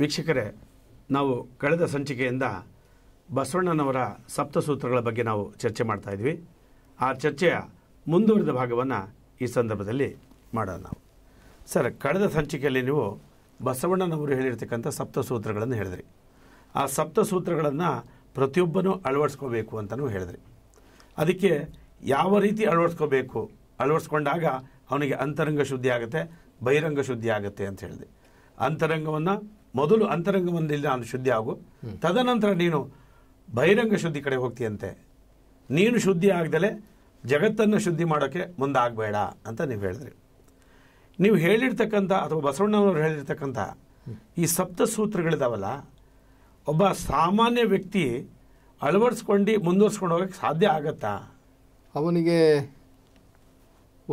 ವೀಕ್ಷಕರೇ ನಾವು ಕಳೆದ ಸಂಚಿಕೆಯಿಂದ ಬಸವಣ್ಣನವರ ಸಪ್ತಸೂತ್ರಗಳ ಬಗ್ಗೆ ನಾವು ಚರ್ಚೆ ಮಾಡ್ತಾ ಇದ್ವಿ ಆ ಚರ್ಚೆಯ ಮುಂದುವರಿದ ಭಾಗವನ್ನು ಈ ಸಂದರ್ಭದಲ್ಲಿ ಮಾಡೋಣ ನಾವು ಸರ್ ಕಳೆದ ಸಂಚಿಕೆಯಲ್ಲಿ ನೀವು ಬಸವಣ್ಣನವರು ಹೇಳಿರ್ತಕ್ಕಂಥ ಸಪ್ತಸೂತ್ರಗಳನ್ನು ಹೇಳಿದ್ರಿ ಆ ಸಪ್ತಸೂತ್ರಗಳನ್ನು ಪ್ರತಿಯೊಬ್ಬನೂ ಅಳವಡಿಸ್ಕೋಬೇಕು ಅಂತಲೂ ಹೇಳಿದ್ರಿ ಅದಕ್ಕೆ ಯಾವ ರೀತಿ ಅಳವಡಿಸ್ಕೋಬೇಕು ಅಳವಡಿಸ್ಕೊಂಡಾಗ ಅವನಿಗೆ ಅಂತರಂಗ ಶುದ್ಧಿ ಆಗುತ್ತೆ ಬಹಿರಂಗ ಶುದ್ಧಿ ಆಗುತ್ತೆ ಅಂತ ಹೇಳಿದೆ ಅಂತರಂಗವನ್ನು ಮೊದಲು ಅಂತರಂಗಮದಲ್ಲಿ ನಾನು ಶುದ್ಧಿ ಆಗು ತದನಂತರ ನೀನು ಬಹಿರಂಗ ಶುದ್ಧಿ ಕಡೆ ಹೋಗ್ತೀಯಂತೆ ನೀನು ಶುದ್ಧಿ ಆಗದಲೇ ಜಗತ್ತನ್ನು ಶುದ್ಧಿ ಮಾಡೋಕ್ಕೆ ಮುಂದಾಗಬೇಡ ಅಂತ ನೀವು ಹೇಳಿದ್ರಿ ನೀವು ಹೇಳಿರ್ತಕ್ಕಂಥ ಅಥವಾ ಬಸವಣ್ಣನವರು ಹೇಳಿರ್ತಕ್ಕಂಥ ಈ ಸಪ್ತ ಸೂತ್ರಗಳಿದಾವಲ್ಲ ಒಬ್ಬ ಸಾಮಾನ್ಯ ವ್ಯಕ್ತಿ ಅಳವಡಿಸ್ಕೊಂಡು ಮುಂದುವರ್ಸ್ಕೊಂಡು ಹೋಗೋಕ್ಕೆ ಸಾಧ್ಯ ಆಗತ್ತಾ ಅವನಿಗೆ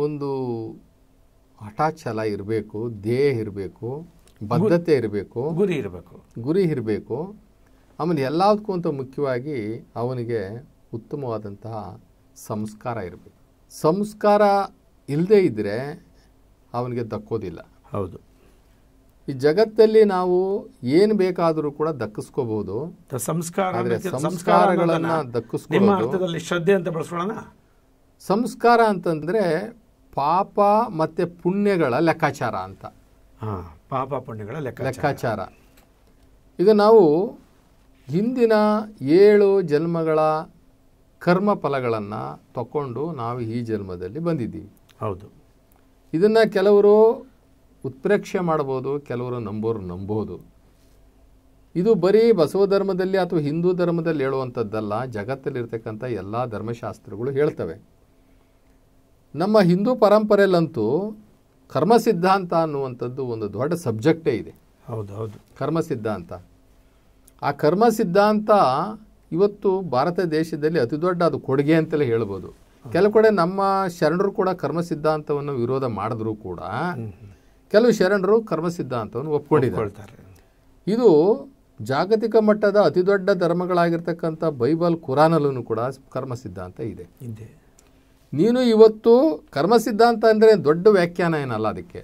ಒಂದು ಹಠಾಚಲ ಇರಬೇಕು ದೇಹ ಇರಬೇಕು ಬದ್ಧತೆ ಇರಬೇಕು ಗುರಿ ಇರಬೇಕು ಗುರಿ ಇರಬೇಕು ಆಮೇಲೆ ಎಲ್ಲದಕ್ಕೂ ಅಂತ ಮುಖ್ಯವಾಗಿ ಅವನಿಗೆ ಉತ್ತಮವಾದಂತಹ ಸಂಸ್ಕಾರ ಇರಬೇಕು ಸಂಸ್ಕಾರ ಇಲ್ಲದೇ ಇದ್ದರೆ ಅವನಿಗೆ ದಕ್ಕೋದಿಲ್ಲ ಹೌದು ಈ ಜಗತ್ತಲ್ಲಿ ನಾವು ಏನು ಬೇಕಾದರೂ ಕೂಡ ದಕ್ಕಿಸ್ಕೋಬಹುದು ಸಂಸ್ಕಾರ ಸಂಸ್ಕಾರಗಳನ್ನು ದಕ್ಕಿಸ್ಕೊಳ್ಳೋದು ಶ್ರದ್ಧೆ ಅಂತ ಬಳಸ್ಕೊಳ್ಳೋಣ ಸಂಸ್ಕಾರ ಅಂತಂದರೆ ಪಾಪ ಮತ್ತು ಪುಣ್ಯಗಳ ಲೆಕ್ಕಾಚಾರ ಅಂತ ಪಾಪ ಪುಣ್ಯಗಳ ಲೆಕ್ಕ ಲೆಕ್ಕಾಚಾರ ಇದು ನಾವು ಹಿಂದಿನ ಏಳು ಜನ್ಮಗಳ ಕರ್ಮ ಫಲಗಳನ್ನು ತಗೊಂಡು ನಾವು ಈ ಜನ್ಮದಲ್ಲಿ ಬಂದಿದ್ದೀವಿ ಹೌದು ಇದನ್ನು ಕೆಲವರು ಉತ್ಪ್ರೇಕ್ಷೆ ಮಾಡ್ಬೋದು ಕೆಲವರು ನಂಬೋರು ನಂಬೋದು ಇದು ಬರೀ ಬಸವ ಧರ್ಮದಲ್ಲಿ ಅಥವಾ ಹಿಂದೂ ಧರ್ಮದಲ್ಲಿ ಹೇಳುವಂಥದ್ದಲ್ಲ ಜಗತ್ತಲ್ಲಿರ್ತಕ್ಕಂಥ ಎಲ್ಲ ಧರ್ಮಶಾಸ್ತ್ರಗಳು ಹೇಳ್ತವೆ ನಮ್ಮ ಹಿಂದೂ ಪರಂಪರೆಯಲ್ಲಂತೂ ಕರ್ಮ ಸಿದ್ಧಾಂತ ಅನ್ನುವಂಥದ್ದು ಒಂದು ದೊಡ್ಡ ಸಬ್ಜೆಕ್ಟೇ ಇದೆ ಹೌದು ಹೌದು ಕರ್ಮ ಸಿದ್ಧಾಂತ ಆ ಕರ್ಮ ಸಿದ್ಧಾಂತ ಇವತ್ತು ಭಾರತ ದೇಶದಲ್ಲಿ ಅತಿ ದೊಡ್ಡ ಅದು ಕೊಡುಗೆ ಅಂತಲೇ ಹೇಳ್ಬೋದು ಕೆಲವು ಕಡೆ ನಮ್ಮ ಶರಣರು ಕೂಡ ಕರ್ಮ ಸಿದ್ಧಾಂತವನ್ನು ವಿರೋಧ ಮಾಡಿದ್ರೂ ಕೂಡ ಕೆಲವು ಶರಣರು ಕರ್ಮ ಸಿದ್ಧಾಂತವನ್ನು ಒಪ್ಕೊಂಡಿದ್ದಾರೆ ಇದು ಜಾಗತಿಕ ಮಟ್ಟದ ಅತಿ ದೊಡ್ಡ ಧರ್ಮಗಳಾಗಿರ್ತಕ್ಕಂಥ ಬೈಬಲ್ ಕುರಾನಲ್ಲೂ ಕೂಡ ಕರ್ಮ ಸಿದ್ಧಾಂತ ಇದೆ ನೀನು ಇವತ್ತು ಕರ್ಮ ಸಿದ್ಧಾಂತ ಅಂದರೆ ದೊಡ್ಡ ವ್ಯಾಖ್ಯಾನ ಏನಲ್ಲ ಅದಕ್ಕೆ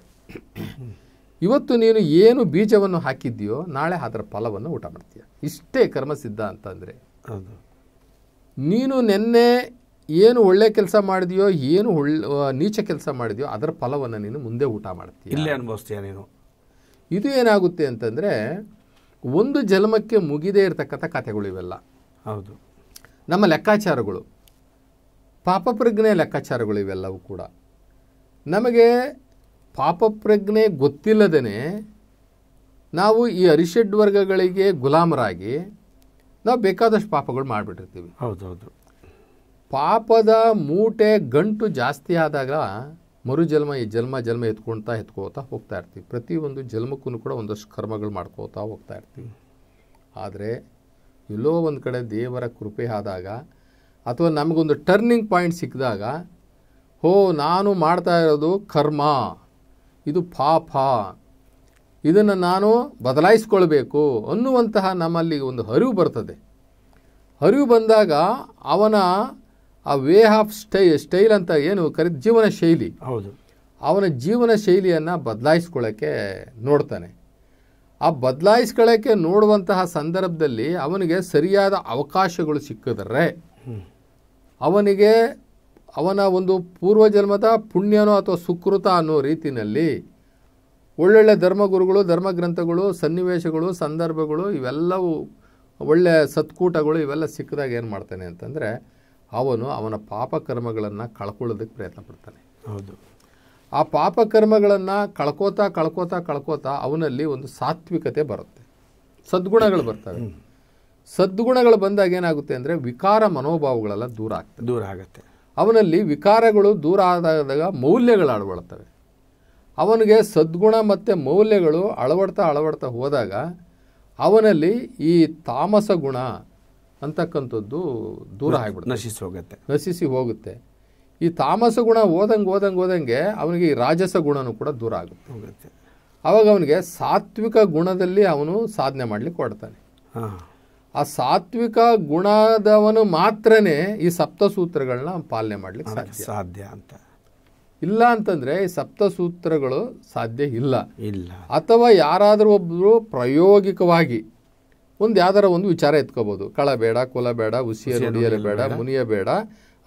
ಇವತ್ತು ನೀನು ಏನು ಬೀಜವನ್ನು ಹಾಕಿದ್ದೀಯೋ ನಾಳೆ ಅದರ ಫಲವನ್ನು ಊಟ ಮಾಡ್ತೀಯ ಇಷ್ಟೇ ಕರ್ಮ ಸಿದ್ಧಾಂತ ಅಂದರೆ ನೀನು ನಿನ್ನೆ ಏನು ಒಳ್ಳೆ ಕೆಲಸ ಮಾಡಿದೆಯೋ ಏನು ಒಳ್ಳೆ ನೀಚ ಕೆಲಸ ಮಾಡಿದೆಯೋ ಅದರ ಫಲವನ್ನು ನೀನು ಮುಂದೆ ಊಟ ಮಾಡ್ತೀಯ ಇಲ್ಲೇ ಅನುಭವಿಸ್ತೀಯ ನೀನು ಇದು ಏನಾಗುತ್ತೆ ಅಂತಂದರೆ ಒಂದು ಜನ್ಮಕ್ಕೆ ಮುಗಿದೇ ಇರತಕ್ಕಂಥ ಕಥೆಗಳು ಇವೆಲ್ಲ ಹೌದು ನಮ್ಮ ಲೆಕ್ಕಾಚಾರಗಳು ಪಾಪಪ್ರಜ್ಞೆ ಲೆಕ್ಕಾಚಾರಗಳು ಇವೆಲ್ಲವೂ ಕೂಡ ನಮಗೆ ಪಾಪಪ್ರಜ್ಞೆ ಗೊತ್ತಿಲ್ಲದೇ ನಾವು ಈ ಅರಿಷಡ್ ವರ್ಗಗಳಿಗೆ ಗುಲಾಮರಾಗಿ ನಾವು ಬೇಕಾದಷ್ಟು ಪಾಪಗಳು ಮಾಡಿಬಿಟ್ಟಿರ್ತೀವಿ ಹೌದೌದು ಪಾಪದ ಮೂಟೆ ಗಂಟು ಜಾಸ್ತಿ ಆದಾಗ ಮರುಜನ್ಮ ಈ ಜನ್ಮ ಜನ್ಮ ಎತ್ಕೊಳ್ತಾ ಎತ್ಕೋತಾ ಹೋಗ್ತಾ ಇರ್ತೀವಿ ಪ್ರತಿಯೊಂದು ಜನ್ಮಕ್ಕೂ ಕೂಡ ಒಂದಷ್ಟು ಕರ್ಮಗಳು ಮಾಡ್ಕೋತಾ ಹೋಗ್ತಾ ಇರ್ತೀವಿ ಆದರೆ ಎಲ್ಲೋ ಒಂದು ಕಡೆ ದೇವರ ಕೃಪೆ ಆದಾಗ ಅಥವಾ ನಮಗೊಂದು ಟರ್ನಿಂಗ್ ಪಾಯಿಂಟ್ ಸಿಕ್ಕಿದಾಗ ಹೋ ನಾನು ಮಾಡ್ತಾ ಇರೋದು ಕರ್ಮ ಇದು ಪಾಪ ಇದನ್ನು ನಾನು ಬದಲಾಯಿಸ್ಕೊಳ್ಬೇಕು ಅನ್ನುವಂತಹ ನಮ್ಮಲ್ಲಿ ಒಂದು ಹರಿವು ಬರ್ತದೆ ಹರಿವು ಬಂದಾಗ ಅವನ ಆ ವೇ ಆಫ್ ಸ್ಟೈ ಸ್ಟೈಲ್ ಅಂತ ಏನು ಕರಿ ಜೀವನ ಶೈಲಿ ಹೌದು ಅವನ ಜೀವನ ಶೈಲಿಯನ್ನು ಬದಲಾಯಿಸ್ಕೊಳ್ಳೋಕ್ಕೆ ನೋಡ್ತಾನೆ ಆ ಬದಲಾಯಿಸ್ಕೊಳ್ಳೋಕ್ಕೆ ನೋಡುವಂತಹ ಸಂದರ್ಭದಲ್ಲಿ ಅವನಿಗೆ ಸರಿಯಾದ ಅವಕಾಶಗಳು ಸಿಕ್ಕಿದ್ರೆ ಅವನಿಗೆ ಅವನ ಒಂದು ಪೂರ್ವಜನ್ಮದ ಪುಣ್ಯನೋ ಅಥವಾ ಸುಕೃತ ಅನ್ನೋ ರೀತಿಯಲ್ಲಿ ಒಳ್ಳೊಳ್ಳೆ ಧರ್ಮಗುರುಗಳು ಧರ್ಮಗ್ರಂಥಗಳು ಸನ್ನಿವೇಶಗಳು ಸಂದರ್ಭಗಳು ಇವೆಲ್ಲವೂ ಒಳ್ಳೆಯ ಸತ್ಕೂಟಗಳು ಇವೆಲ್ಲ ಸಿಕ್ಕಿದಾಗ ಏನು ಮಾಡ್ತಾನೆ ಅಂತಂದರೆ ಅವನು ಅವನ ಪಾಪಕರ್ಮಗಳನ್ನು ಕಳ್ಕೊಳ್ಳೋದಕ್ಕೆ ಪ್ರಯತ್ನ ಪಡ್ತಾನೆ ಹೌದು ಆ ಪಾಪಕರ್ಮಗಳನ್ನು ಕಳ್ಕೋತಾ ಕಳ್ಕೋತಾ ಕಳ್ಕೋತಾ ಅವನಲ್ಲಿ ಒಂದು ಸಾತ್ವಿಕತೆ ಬರುತ್ತೆ ಸದ್ಗುಣಗಳು ಬರ್ತವೆ ಸದ್ಗುಣಗಳು ಬಂದಾಗ ಏನಾಗುತ್ತೆ ಅಂದರೆ ವಿಕಾರ ಮನೋಭಾವಗಳೆಲ್ಲ ದೂರ ಆಗ್ತದೆ ದೂರ ಆಗುತ್ತೆ ಅವನಲ್ಲಿ ವಿಕಾರಗಳು ದೂರ ಆದಾಗ ಮೌಲ್ಯಗಳು ಅಳವಡ್ತವೆ ಅವನಿಗೆ ಸದ್ಗುಣ ಮತ್ತು ಮೌಲ್ಯಗಳು ಅಳವಡ್ತಾ ಅಳವಡ್ತಾ ಹೋದಾಗ ಅವನಲ್ಲಿ ಈ ತಾಮಸ ಗುಣ ಅಂತಕ್ಕಂಥದ್ದು ದೂರ ಆಗಿಬಿಡುತ್ತೆ ನಶಿಸಿ ಹೋಗುತ್ತೆ ನಶಿಸಿ ಹೋಗುತ್ತೆ ಈ ತಾಮಸ ಗುಣ ಓದಂಗೆ ಓದಂಗೆ ಓದಂಗೆ ಅವನಿಗೆ ಈ ರಾಜಸ ಗುಣನೂ ಕೂಡ ದೂರ ಆಗುತ್ತೆ ಹೋಗುತ್ತೆ ಆವಾಗ ಅವನಿಗೆ ಸಾತ್ವಿಕ ಗುಣದಲ್ಲಿ ಅವನು ಸಾಧನೆ ಮಾಡಲಿಕ್ಕೆ ಕೊಡ್ತಾನೆ ಹಾಂ ಆ ಸಾತ್ವಿಕ ಗುಣದವನು ಮಾತ್ರನೇ ಈ ಸಪ್ತಸೂತ್ರಗಳನ್ನ ಪಾಲನೆ ಮಾಡ್ಲಿಕ್ಕೆ ಸಾಧ್ಯ ಸಾಧ್ಯ ಅಂತ ಇಲ್ಲ ಅಂತಂದರೆ ಈ ಸಪ್ತಸೂತ್ರಗಳು ಸಾಧ್ಯ ಇಲ್ಲ ಇಲ್ಲ ಅಥವಾ ಯಾರಾದರೂ ಒಬ್ಬರು ಪ್ರಾಯೋಗಿಕವಾಗಿ ಒಂದು ಯಾವ್ದಾರ ಒಂದು ವಿಚಾರ ಎತ್ಕೋಬೋದು ಕಳ ಬೇಡ ಕುಲ ಬೇಡ ಉಸಿಯ ನುಡಿಯಲು ಬೇಡ ಮುನಿಯ ಬೇಡ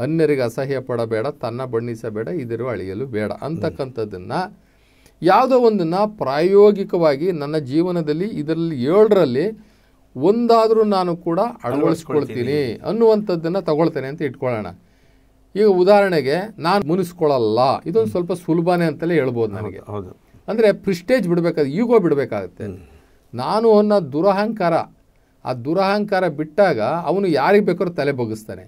ಅನ್ಯರಿಗೆ ಅಸಹ್ಯ ಪಡಬೇಡ ತನ್ನ ಬಣ್ಣಿಸಬೇಡ ಇದಿರು ಅಳಿಯಲು ಬೇಡ ಅಂತಕ್ಕಂಥದ್ದನ್ನು ಯಾವುದೋ ಒಂದನ್ನು ಪ್ರಾಯೋಗಿಕವಾಗಿ ನನ್ನ ಜೀವನದಲ್ಲಿ ಇದರಲ್ಲಿ ಏಳರಲ್ಲಿ ಒಂದಾದರೂ ನಾನು ಕೂಡ ಅಳವಡಿಸ್ಕೊಳ್ತೀನಿ ಅನ್ನುವಂಥದ್ದನ್ನು ತಗೊಳ್ತೇನೆ ಅಂತ ಇಟ್ಕೊಳ್ಳೋಣ ಈಗ ಉದಾಹರಣೆಗೆ ನಾನು ಮುನಿಸ್ಕೊಳ್ಳಲ್ಲ ಇದೊಂದು ಸ್ವಲ್ಪ ಸುಲಭನೇ ಅಂತಲೇ ಹೇಳ್ಬೋದು ನನಗೆ ಹೌದು ಅಂದರೆ ಪ್ರಿಸ್ಟೇಜ್ ಬಿಡಬೇಕಾದ ಈಗೋ ಬಿಡಬೇಕಾಗತ್ತೆ ನಾನು ಅನ್ನೋ ದುರಹಂಕಾರ ಆ ದುರಹಂಕಾರ ಬಿಟ್ಟಾಗ ಅವನು ಯಾರಿಗೆ ಬೇಕಾದ್ರೂ ತಲೆ ಬಗ್ಗಿಸ್ತಾನೆ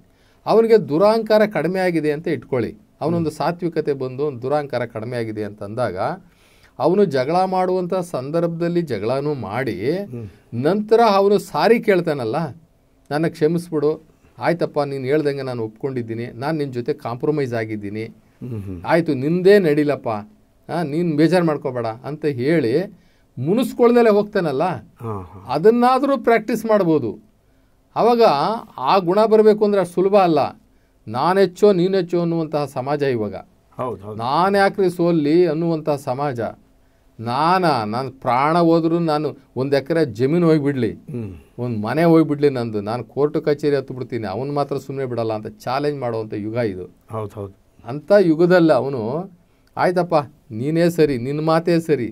ಅವನಿಗೆ ದುರಹಂಕಾರ ಕಡಿಮೆ ಆಗಿದೆ ಅಂತ ಇಟ್ಕೊಳ್ಳಿ ಅವನೊಂದು ಸಾತ್ವಿಕತೆ ಬಂದು ಒಂದು ದುರಹಂಕಾರ ಕಡಿಮೆ ಆಗಿದೆ ಅಂತಂದಾಗ ಅವನು ಜಗಳ ಮಾಡುವಂಥ ಸಂದರ್ಭದಲ್ಲಿ ಜಗಳನೂ ಮಾಡಿ ನಂತರ ಅವನು ಸಾರಿ ಕೇಳ್ತಾನಲ್ಲ ನನ್ನ ಕ್ಷಮಿಸ್ಬಿಡು ಆಯ್ತಪ್ಪ ನೀನು ಹೇಳ್ದಂಗೆ ನಾನು ಒಪ್ಕೊಂಡಿದ್ದೀನಿ ನಾನು ನಿನ್ನ ಜೊತೆ ಕಾಂಪ್ರಮೈಸ್ ಆಗಿದ್ದೀನಿ ಆಯಿತು ನಿಂದೇ ನಡೀಲಪ್ಪ ನೀನು ಬೇಜಾರು ಮಾಡ್ಕೋಬೇಡ ಅಂತ ಹೇಳಿ ಮುನಿಸ್ಕೊಳ್ದಲ್ಲೇ ಹೋಗ್ತಾನಲ್ಲ ಅದನ್ನಾದರೂ ಪ್ರಾಕ್ಟೀಸ್ ಮಾಡ್ಬೋದು ಆವಾಗ ಆ ಗುಣ ಬರಬೇಕು ಅಂದರೆ ಅಷ್ಟು ಸುಲಭ ಅಲ್ಲ ಹೆಚ್ಚೋ ನೀನು ಹೆಚ್ಚೋ ಅನ್ನುವಂತಹ ಸಮಾಜ ಇವಾಗ ನಾನು ಯಾಕ್ರಿ ಸೋಲ್ಲಿ ಅನ್ನುವಂತಹ ಸಮಾಜ ನಾನಾ ನಾನು ಪ್ರಾಣ ಹೋದ್ರು ನಾನು ಒಂದು ಎಕರೆ ಜಮೀನು ಹೋಗಿಬಿಡ್ಲಿ ಒಂದು ಮನೆ ಹೋಗಿಬಿಡ್ಲಿ ನಂದು ನಾನು ಕೋರ್ಟ್ ಕಚೇರಿ ಹತ್ತು ಬಿಡ್ತೀನಿ ಅವನು ಮಾತ್ರ ಸುಮ್ಮನೆ ಬಿಡಲ್ಲ ಅಂತ ಚಾಲೆಂಜ್ ಮಾಡುವಂಥ ಯುಗ ಇದು ಹೌದು ಹೌದು ಅಂಥ ಯುಗದಲ್ಲಿ ಅವನು ಆಯ್ತಪ್ಪ ನೀನೇ ಸರಿ ನಿನ್ನ ಮಾತೇ ಸರಿ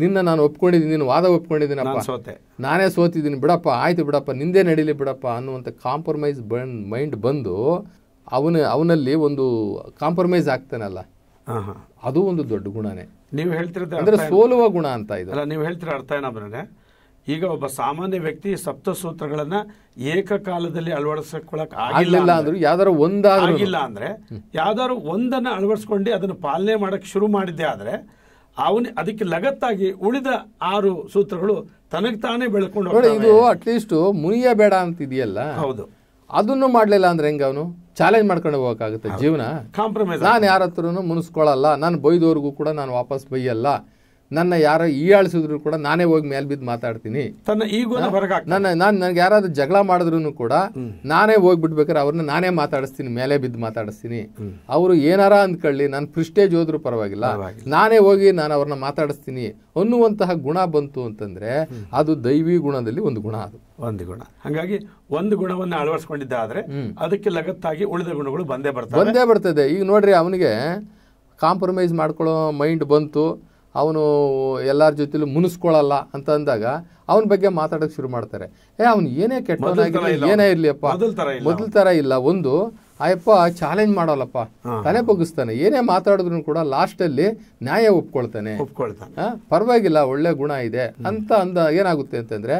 ನಿನ್ನ ನಾನು ಒಪ್ಕೊಂಡಿದ್ದೀನಿ ನಿನ್ನ ವಾದ ಒಪ್ಕೊಂಡಿದ್ದೀನಪ್ಪ ಸೋತೆ ನಾನೇ ಸೋತಿದ್ದೀನಿ ಬಿಡಪ್ಪ ಆಯ್ತು ಬಿಡಪ್ಪ ನಿಂದೇ ನಡೀಲಿ ಬಿಡಪ್ಪ ಅನ್ನುವಂಥ ಕಾಂಪ್ರಮೈಸ್ ಬಣ್ ಮೈಂಡ್ ಬಂದು ಅವನ ಅವನಲ್ಲಿ ಒಂದು ಕಾಂಪ್ರಮೈಸ್ ಆಗ್ತಾನಲ್ಲ ಅದು ಒಂದು ದೊಡ್ಡ ಗುಣನೇ ನೀವು ಹೇಳ್ತಿರೋದು ಅಂದ್ರೆ ಸೋಲುವ ಗುಣ ಅಂತ ಇದು ಅಲ್ಲ ನೀವು ಹೇಳ್ತಿರೋ ಅರ್ಥ ಏನಂದ್ರೆ ಈಗ ಒಬ್ಬ ಸಾಮಾನ್ಯ ವ್ಯಕ್ತಿ ಸಪ್ತ ಏಕಕಾಲದಲ್ಲಿ ಅಳವಡಿಸ್ಕೊಳಕ್ ಆಗಿಲ್ಲ ಅಂದ್ರೆ ಯಾವ್ದಾರು ಒಂದಾಗಿಲ್ಲ ಅಂದ್ರೆ ಯಾವ್ದಾದ್ರು ಒಂದನ್ನ ಅಳವಡಿಸ್ಕೊಂಡು ಅದನ್ನ ಪಾಲನೆ ಮಾಡಕ್ ಶುರು ಮಾಡಿದ್ದೆ ಆದ್ರೆ ಅವನ ಅದಕ್ಕೆ ಲಗತ್ತಾಗಿ ಉಳಿದ ಆರು ಸೂತ್ರಗಳು ತನಗೆ ತಾನೇ ಬೆಳ್ಕೊಂಡು ಇದು ಅಟ್ಲೀಸ್ಟ್ ಮುನಿಯ ಬೇಡ ಇದೆಯಲ್ಲ ಹೌದು ಅದನ್ನು ಮಾಡ್ಲಿಲ್ಲ ಅಂದ್ರೆ ಹೆಂಗ ಅವನು ಚಾಲೆಂಜ್ ಮಾಡ್ಕೊಂಡು ಹೋಗೋಕ್ಕಾಗುತ್ತೆ ಜೀವನ ಕಾಂಪ್ರಮೈಸ್ ನಾನು ಯಾರ ಹತ್ರನು ಮುನಿಸ್ಕೊಳ್ಳಲ್ಲ ನಾನು ಬೈದವ್ರಿಗೂ ಕೂಡ ನಾನು ವಾಪಸ್ ಬೈಯಲ್ಲ ನನ್ನ ಯಾರೋ ಈಯಾಳಿಸಿದ್ರು ಕೂಡ ನಾನೇ ಹೋಗಿ ಮೇಲ್ ಬಿದ್ದು ಮಾತಾಡ್ತೀನಿ ನನ್ನ ನಾನು ನನಗೆ ಯಾರಾದ್ರೂ ಜಗಳ ಮಾಡಿದ್ರು ಕೂಡ ನಾನೇ ಹೋಗಿ ಬಿಡ್ಬೇಕಾರೆ ಅವ್ರನ್ನ ನಾನೇ ಮಾತಾಡಿಸ್ತೀನಿ ಮೇಲೆ ಬಿದ್ದು ಮಾತಾಡಿಸ್ತೀನಿ ಅವರು ಏನಾರ ಅಂದ್ಕೊಳ್ಳಿ ನಾನು ಪ್ರಿಸ್ಟೇಜ್ ಹೋದ್ರು ಪರವಾಗಿಲ್ಲ ನಾನೇ ಹೋಗಿ ನಾನು ಅವ್ರನ್ನ ಮಾತಾಡಿಸ್ತೀನಿ ಅನ್ನುವಂತಹ ಗುಣ ಬಂತು ಅಂತಂದ್ರೆ ಅದು ದೈವಿ ಗುಣದಲ್ಲಿ ಒಂದು ಗುಣ ಅದು ಒಂದು ಗುಣ ಹಾಗಾಗಿ ಒಂದು ಗುಣವನ್ನು ಅಳವಡಿಸ್ಕೊಂಡಿದ್ದಾದ್ರೆ ಅದಕ್ಕೆ ಲಗತ್ತಾಗಿ ಉಳಿದ ಗುಣಗಳು ಬಂದೇ ಬರ್ತವೆ ಬಂದೇ ಬರ್ತದೆ ಈಗ ನೋಡ್ರಿ ಅವನಿಗೆ ಕಾಂಪ್ರಮೈಸ್ ಮಾಡ್ಕೊಳ್ಳೋ ಮೈಂಡ್ ಬಂತು ಅವನು ಎಲ್ಲರ ಜೊತೆಲೂ ಮುನಿಸ್ಕೊಳ್ಳಲ್ಲ ಅಂತ ಅಂದಾಗ ಅವನ ಬಗ್ಗೆ ಮಾತಾಡೋಕೆ ಶುರು ಮಾಡ್ತಾರೆ ಏ ಅವನು ಏನೇ ಕೆಟ್ಟ ಏನೇ ಇರ್ಲಿಯಪ್ಪ ಮೊದಲ ಥರ ಇಲ್ಲ ಒಂದು ಅಯ್ಯಪ್ಪ ಚಾಲೆಂಜ್ ಮಾಡೋಲ್ಲಪ್ಪ ತಲೆ ಬಗ್ಗಿಸ್ತಾನೆ ಏನೇ ಮಾತಾಡಿದ್ರು ಕೂಡ ಲಾಸ್ಟಲ್ಲಿ ನ್ಯಾಯ ಒಪ್ಕೊಳ್ತಾನೆ ಪರವಾಗಿಲ್ಲ ಒಳ್ಳೆ ಗುಣ ಇದೆ ಅಂತ ಅಂದ ಏನಾಗುತ್ತೆ ಅಂತಂದರೆ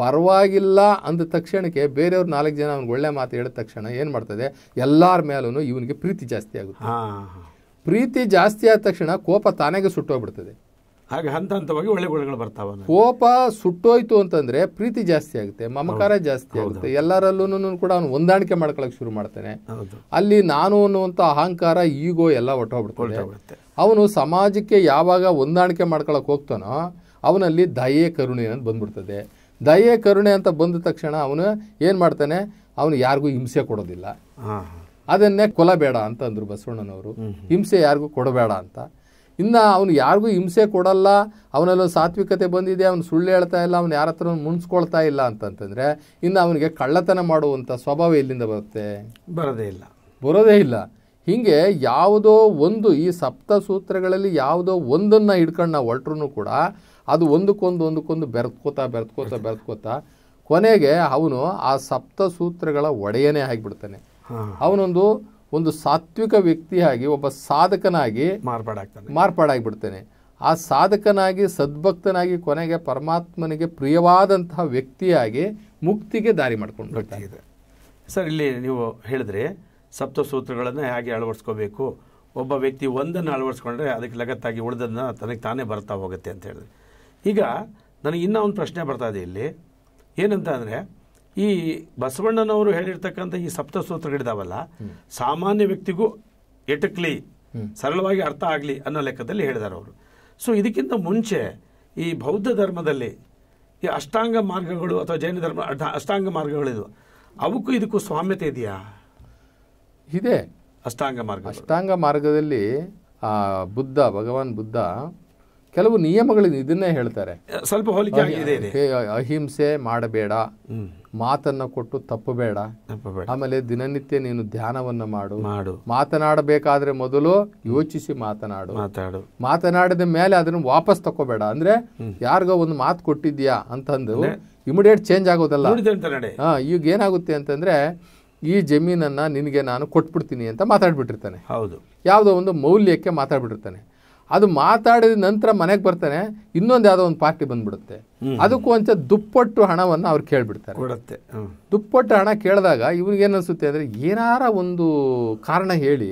ಪರವಾಗಿಲ್ಲ ಅಂದ ತಕ್ಷಣಕ್ಕೆ ಬೇರೆಯವ್ರ ನಾಲ್ಕು ಜನ ಅವ್ನಿಗೆ ಒಳ್ಳೆ ಮಾತು ಹೇಳಿದ ತಕ್ಷಣ ಏನು ಮಾಡ್ತದೆ ಎಲ್ಲರ ಮೇಲೂ ಇವನಿಗೆ ಪ್ರೀತಿ ಜಾಸ್ತಿ ಆಗುತ್ತೆ ಪ್ರೀತಿ ಜಾಸ್ತಿ ಆದ ತಕ್ಷಣ ಕೋಪ ತಾನಾಗೆ ಸುಟ್ಟೋಗ್ಬಿಡ್ತದೆ ಹಾಗೆ ಹಂತ ಹಂತವಾಗಿ ಒಳ್ಳೆ ಗುಣಗಳು ಬರ್ತಾವ ಕೋಪ ಸುಟ್ಟೋಯ್ತು ಅಂತಂದ್ರೆ ಪ್ರೀತಿ ಜಾಸ್ತಿ ಆಗುತ್ತೆ ಮಮಕಾರ ಜಾಸ್ತಿ ಆಗುತ್ತೆ ಎಲ್ಲರಲ್ಲೂ ಕೂಡ ಅವನು ಹೊಂದಾಣಿಕೆ ಮಾಡ್ಕೊಳಕ್ ಶುರು ಮಾಡ್ತಾನೆ ಅಲ್ಲಿ ನಾನು ಅನ್ನುವಂಥ ಅಹಂಕಾರ ಈಗೋ ಎಲ್ಲ ಒಟ್ಟೋಗ್ಬಿಡ್ತಾನೆ ಅವನು ಸಮಾಜಕ್ಕೆ ಯಾವಾಗ ಹೊಂದಾಣಿಕೆ ಮಾಡ್ಕೊಳಕ್ ಹೋಗ್ತಾನೋ ಅವನಲ್ಲಿ ದಯೆ ಕರುಣೆ ಅಂತ ಬಂದ್ಬಿಡ್ತದೆ ದಯೆ ಕರುಣೆ ಅಂತ ಬಂದ ತಕ್ಷಣ ಅವನು ಏನು ಮಾಡ್ತಾನೆ ಅವನು ಯಾರಿಗೂ ಹಿಂಸೆ ಕೊಡೋದಿಲ್ಲ ಅದನ್ನೇ ಕೊಲಬೇಡ ಅಂತ ಅಂದರು ಬಸವಣ್ಣನವರು ಹಿಂಸೆ ಯಾರಿಗೂ ಕೊಡಬೇಡ ಅಂತ ಇನ್ನು ಅವನು ಯಾರಿಗೂ ಹಿಂಸೆ ಕೊಡಲ್ಲ ಅವನಲ್ಲೊಂದು ಸಾತ್ವಿಕತೆ ಬಂದಿದೆ ಅವನು ಸುಳ್ಳು ಹೇಳ್ತಾ ಇಲ್ಲ ಅವನು ಯಾರ ಹತ್ರ ಮುಣಿಸ್ಕೊಳ್ತಾ ಇಲ್ಲ ಅಂತಂತಂದರೆ ಇನ್ನು ಅವನಿಗೆ ಕಳ್ಳತನ ಮಾಡುವಂಥ ಸ್ವಭಾವ ಎಲ್ಲಿಂದ ಬರುತ್ತೆ ಬರೋದೇ ಇಲ್ಲ ಬರೋದೇ ಇಲ್ಲ ಹೀಗೆ ಯಾವುದೋ ಒಂದು ಈ ಸಪ್ತ ಸೂತ್ರಗಳಲ್ಲಿ ಯಾವುದೋ ಒಂದನ್ನು ಹಿಡ್ಕೊಂಡು ನಾವು ಕೂಡ ಅದು ಒಂದಕ್ಕೊಂದು ಒಂದಕ್ಕೊಂದು ಬೆರೆತ್ಕೋತಾ ಬೆರೆತ್ಕೋತಾ ಬೆರೆತ್ಕೋತಾ ಕೊನೆಗೆ ಅವನು ಆ ಸಪ್ತ ಸೂತ್ರಗಳ ಒಡೆಯನೇ ಆಗಿಬಿಡ್ತಾನೆ ಅವನೊಂದು ಒಂದು ಸಾತ್ವಿಕ ವ್ಯಕ್ತಿಯಾಗಿ ಒಬ್ಬ ಸಾಧಕನಾಗಿ ಮಾರ್ಪಾಡಾಗ್ತಾನೆ ಮಾರ್ಪಾಡಾಗಿಬಿಡ್ತಾನೆ ಆ ಸಾಧಕನಾಗಿ ಸದ್ಭಕ್ತನಾಗಿ ಕೊನೆಗೆ ಪರಮಾತ್ಮನಿಗೆ ಪ್ರಿಯವಾದಂತಹ ವ್ಯಕ್ತಿಯಾಗಿ ಮುಕ್ತಿಗೆ ದಾರಿ ಮಾಡ್ಕೊಂಡು ಬರ್ತಾಯಿದೆ ಸರ್ ಇಲ್ಲಿ ನೀವು ಹೇಳಿದ್ರೆ ಸಪ್ತ ಸೂತ್ರಗಳನ್ನು ಹೇಗೆ ಅಳವಡಿಸ್ಕೋಬೇಕು ಒಬ್ಬ ವ್ಯಕ್ತಿ ಒಂದನ್ನು ಅಳವಡಿಸ್ಕೊಂಡ್ರೆ ಅದಕ್ಕೆ ಲಗತ್ತಾಗಿ ಉಳಿದನ್ನು ತನಗೆ ತಾನೇ ಬರ್ತಾ ಹೋಗುತ್ತೆ ಅಂತ ಹೇಳಿದ್ರೆ ಈಗ ನನಗೆ ಇನ್ನೂ ಒಂದು ಪ್ರಶ್ನೆ ಬರ್ತಾ ಇದೆ ಇಲ್ಲಿ ಏನಂತ ಅಂದರೆ ಈ ಬಸವಣ್ಣನವರು ಹೇಳಿರ್ತಕ್ಕಂಥ ಈ ಸಪ್ತ ಸೂತ್ರಗಳಿದಾವಲ್ಲ ಸಾಮಾನ್ಯ ವ್ಯಕ್ತಿಗೂ ಎಟಕ್ಲಿ ಸರಳವಾಗಿ ಅರ್ಥ ಆಗಲಿ ಅನ್ನೋ ಲೆಕ್ಕದಲ್ಲಿ ಹೇಳಿದ್ದಾರೆ ಅವರು ಸೊ ಇದಕ್ಕಿಂತ ಮುಂಚೆ ಈ ಬೌದ್ಧ ಧರ್ಮದಲ್ಲಿ ಈ ಅಷ್ಟಾಂಗ ಮಾರ್ಗಗಳು ಅಥವಾ ಜೈನ ಧರ್ಮ ಅಷ್ಟಾಂಗ ಮಾರ್ಗಗಳಿದು ಅವಕ್ಕೂ ಇದಕ್ಕೂ ಸ್ವಾಮ್ಯತೆ ಇದೆಯಾ ಇದೆ ಅಷ್ಟಾಂಗ ಮಾರ್ಗ ಅಷ್ಟಾಂಗ ಮಾರ್ಗದಲ್ಲಿ ಬುದ್ಧ ಭಗವಾನ್ ಬುದ್ಧ ಕೆಲವು ನಿಯಮಗಳಿದೆ ಇದನ್ನೇ ಹೇಳ್ತಾರೆ ಸ್ವಲ್ಪ ಅಹಿಂಸೆ ಮಾಡಬೇಡ ಮಾತನ್ನ ಕೊಟ್ಟು ತಪ್ಪು ಬೇಡ ಆಮೇಲೆ ದಿನನಿತ್ಯ ನೀನು ಧ್ಯಾನವನ್ನು ಮಾಡು ಮಾತನಾಡಬೇಕಾದ್ರೆ ಮೊದಲು ಯೋಚಿಸಿ ಮಾತನಾಡು ಮಾತನಾಡಿದ ಮೇಲೆ ಅದನ್ನು ವಾಪಸ್ ತಕೋಬೇಡ ಅಂದ್ರೆ ಯಾರಿಗೋ ಒಂದು ಮಾತು ಕೊಟ್ಟಿದ್ಯಾ ಅಂತಂದು ಇಮಿಡಿಯೇಟ್ ಚೇಂಜ್ ಆಗೋದಲ್ಲ ಹಾ ಈಗ ಏನಾಗುತ್ತೆ ಅಂತಂದ್ರೆ ಈ ಜಮೀನನ್ನ ನಿನಗೆ ನಾನು ಕೊಟ್ಬಿಡ್ತೀನಿ ಅಂತ ಮಾತಾಡ್ಬಿಟ್ಟಿರ್ತಾನೆ ಹೌದು ಯಾವುದೋ ಒಂದು ಮೌಲ್ಯಕ್ಕೆ ಮಾತಾಡ್ಬಿಟ್ಟಿರ್ತಾನೆ ಅದು ಮಾತಾಡಿದ ನಂತರ ಮನೆಗೆ ಬರ್ತಾನೆ ಇನ್ನೊಂದು ಯಾವುದೋ ಒಂದು ಪಾರ್ಟಿ ಬಂದ್ಬಿಡುತ್ತೆ ಅದಕ್ಕೂ ಒಂಚ ದುಪ್ಪಟ್ಟು ಹಣವನ್ನು ಅವ್ರು ಕೇಳಿಬಿಡ್ತಾರೆ ಕೊಡುತ್ತೆ ದುಪ್ಪಟ್ಟು ಹಣ ಕೇಳಿದಾಗ ಇವ್ರಿಗೆ ಅನಿಸುತ್ತೆ ಅಂದರೆ ಏನಾರ ಒಂದು ಕಾರಣ ಹೇಳಿ